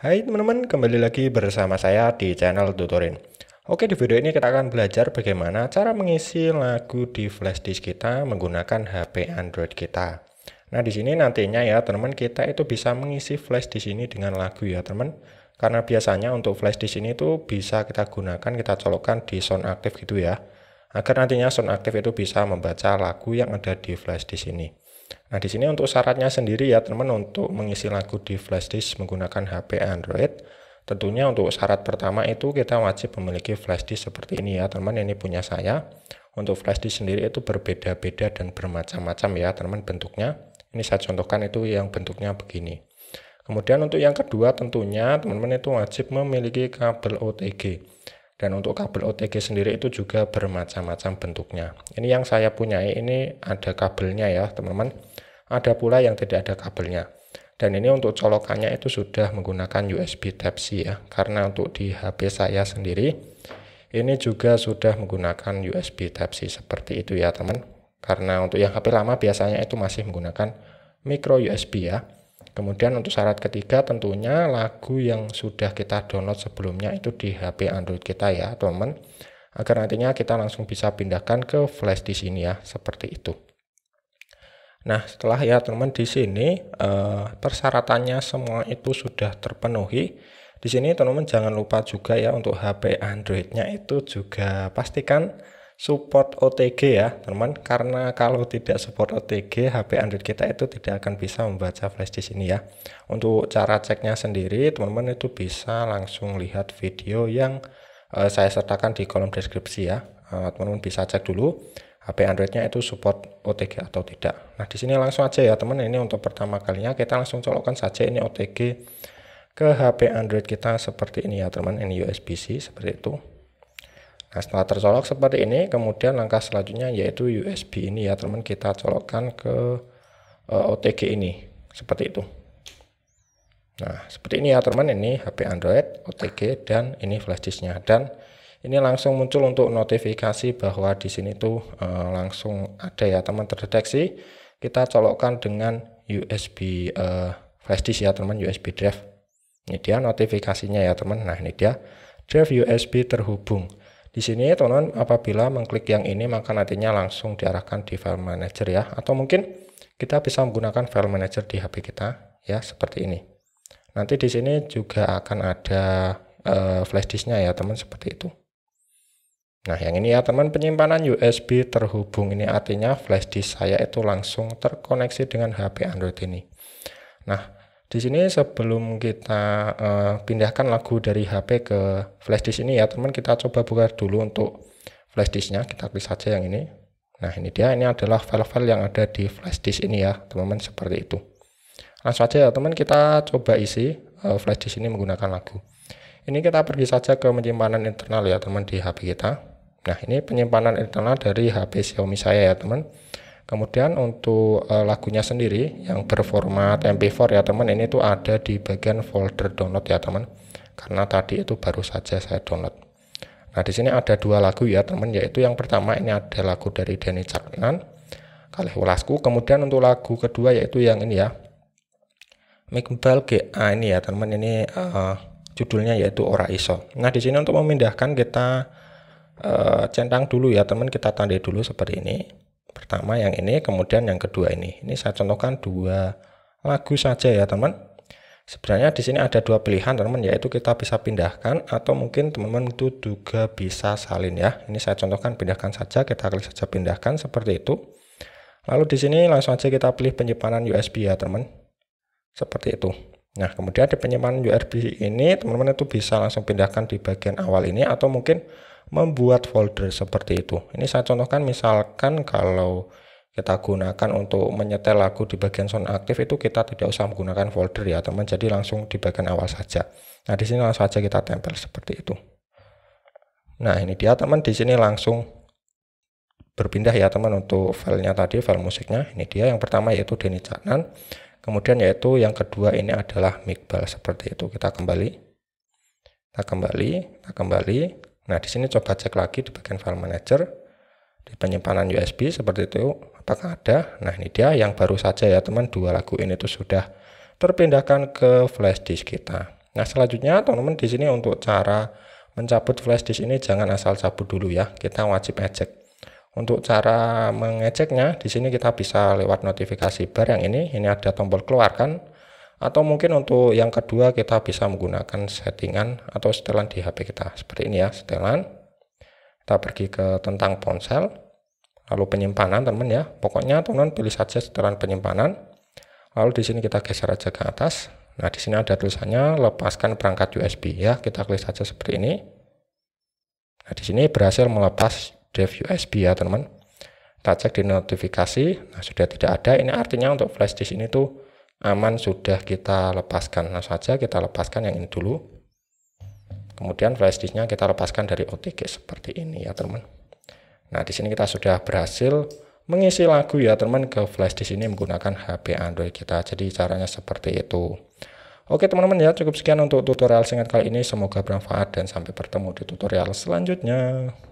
Hai teman-teman, kembali lagi bersama saya di channel Tutorin. Oke, di video ini kita akan belajar bagaimana cara mengisi lagu di flash disk kita menggunakan HP Android kita. Nah, di sini nantinya ya, teman-teman, kita itu bisa mengisi flash disk ini dengan lagu ya, teman. teman Karena biasanya untuk flash disk ini itu bisa kita gunakan, kita colokkan di sound aktif gitu ya. Agar nantinya sound aktif itu bisa membaca lagu yang ada di flash disk ini. Nah, di sini untuk syaratnya sendiri ya teman-teman untuk mengisi lagu di flash disk menggunakan HP Android, tentunya untuk syarat pertama itu kita wajib memiliki flash disk seperti ini ya teman-teman, ini punya saya. Untuk flash disk sendiri itu berbeda-beda dan bermacam-macam ya teman-teman bentuknya. Ini saya contohkan itu yang bentuknya begini. Kemudian untuk yang kedua tentunya teman-teman itu wajib memiliki kabel OTG. Dan untuk kabel OTG sendiri itu juga bermacam-macam bentuknya. Ini yang saya punyai ini ada kabelnya ya teman-teman. Ada pula yang tidak ada kabelnya. Dan ini untuk colokannya itu sudah menggunakan USB Type-C ya. Karena untuk di HP saya sendiri ini juga sudah menggunakan USB Type-C seperti itu ya teman. Karena untuk yang HP lama biasanya itu masih menggunakan micro USB ya. Kemudian untuk syarat ketiga tentunya lagu yang sudah kita download sebelumnya itu di HP Android kita ya teman-teman. Agar nantinya kita langsung bisa pindahkan ke flash di sini ya, seperti itu. Nah setelah ya teman-teman di sini eh, persyaratannya semua itu sudah terpenuhi. Di sini teman-teman jangan lupa juga ya untuk HP Androidnya itu juga pastikan support OTG ya teman karena kalau tidak support OTG HP Android kita itu tidak akan bisa membaca flashdisk ini ya untuk cara ceknya sendiri teman-teman itu bisa langsung lihat video yang uh, saya sertakan di kolom deskripsi ya eh, teman-teman uh, bisa cek dulu HP Androidnya itu support OTG atau tidak nah di sini langsung aja ya teman ini untuk pertama kalinya kita langsung colokkan saja ini OTG ke HP Android kita seperti ini ya teman ini USB-C seperti itu Nah setelah tercolok seperti ini kemudian langkah selanjutnya yaitu USB ini ya teman kita colokkan ke uh, eh, OTG ini seperti itu. Nah seperti ini ya teman ini HP Android OTG dan ini flashdisknya dan ini langsung muncul untuk notifikasi bahwa di sini tuh e, langsung ada ya teman terdeteksi kita colokkan dengan USB e, eh, flash ya teman USB drive ini dia notifikasinya ya teman nah ini dia drive USB terhubung di sini teman-teman apabila mengklik yang ini maka nantinya langsung diarahkan di file manager ya atau mungkin kita bisa menggunakan file manager di HP kita ya seperti ini. Nanti di sini juga akan ada uh, flash disknya ya teman seperti itu. Nah yang ini ya teman penyimpanan USB terhubung ini artinya flash disk saya itu langsung terkoneksi dengan HP Android ini. Nah di sini sebelum kita uh, pindahkan lagu dari HP ke flashdisk ini ya teman kita coba buka dulu untuk flashdisknya. kita klik saja yang ini. Nah ini dia ini adalah file-file yang ada di flashdisk ini ya teman-teman seperti itu. Langsung saja ya teman kita coba isi uh, flash ini menggunakan lagu. Ini kita pergi saja ke penyimpanan internal ya teman di HP kita. Nah ini penyimpanan internal dari HP Xiaomi saya ya teman. Kemudian untuk uh, lagunya sendiri yang berformat MP4 ya teman, ini tuh ada di bagian folder download ya teman. Karena tadi itu baru saja saya download. Nah di sini ada dua lagu ya teman, yaitu yang pertama ini ada lagu dari Denny Caknan, kali Ulasku. Kemudian untuk lagu kedua yaitu yang ini ya, Mikbal GA ini ya teman, ini uh, judulnya yaitu Ora Iso. Nah di sini untuk memindahkan kita uh, centang dulu ya teman, kita tandai dulu seperti ini. Pertama yang ini, kemudian yang kedua ini. Ini saya contohkan dua lagu saja ya teman. Sebenarnya di sini ada dua pilihan teman, yaitu kita bisa pindahkan atau mungkin teman-teman itu juga bisa salin ya. Ini saya contohkan pindahkan saja, kita klik saja pindahkan seperti itu. Lalu di sini langsung aja kita pilih penyimpanan USB ya teman. Seperti itu. Nah, kemudian di penyimpanan USB ini teman-teman itu bisa langsung pindahkan di bagian awal ini atau mungkin membuat folder seperti itu. Ini saya contohkan misalkan kalau kita gunakan untuk menyetel lagu di bagian sound aktif itu kita tidak usah menggunakan folder ya teman jadi langsung di bagian awal saja nah di sini langsung saja kita tempel seperti itu nah ini dia teman di sini langsung berpindah ya teman untuk filenya tadi file musiknya ini dia yang pertama yaitu Denny Caknan kemudian yaitu yang kedua ini adalah Mikbal seperti itu kita kembali kita kembali kita kembali Nah, di sini coba cek lagi di bagian file manager di penyimpanan USB seperti itu apakah ada? Nah, ini dia yang baru saja ya teman dua lagu ini itu sudah terpindahkan ke flash disk kita. Nah, selanjutnya teman-teman di sini untuk cara mencabut flash disk ini jangan asal cabut dulu ya. Kita wajib ejek. Untuk cara mengeceknya di sini kita bisa lewat notifikasi bar yang ini. Ini ada tombol keluarkan atau mungkin untuk yang kedua kita bisa menggunakan settingan atau setelan di HP kita seperti ini ya setelan kita pergi ke tentang ponsel lalu penyimpanan teman ya pokoknya teman pilih saja setelan penyimpanan lalu di sini kita geser aja ke atas nah di sini ada tulisannya lepaskan perangkat USB ya kita klik saja seperti ini nah di sini berhasil melepas drive USB ya teman kita cek di notifikasi nah sudah tidak ada ini artinya untuk flash disk ini tuh aman sudah kita lepaskan nah saja kita lepaskan yang ini dulu kemudian flash disknya kita lepaskan dari OTG seperti ini ya teman nah di sini kita sudah berhasil mengisi lagu ya teman ke flashdisk ini menggunakan HP Android kita jadi caranya seperti itu Oke teman-teman ya cukup sekian untuk tutorial singkat kali ini semoga bermanfaat dan sampai bertemu di tutorial selanjutnya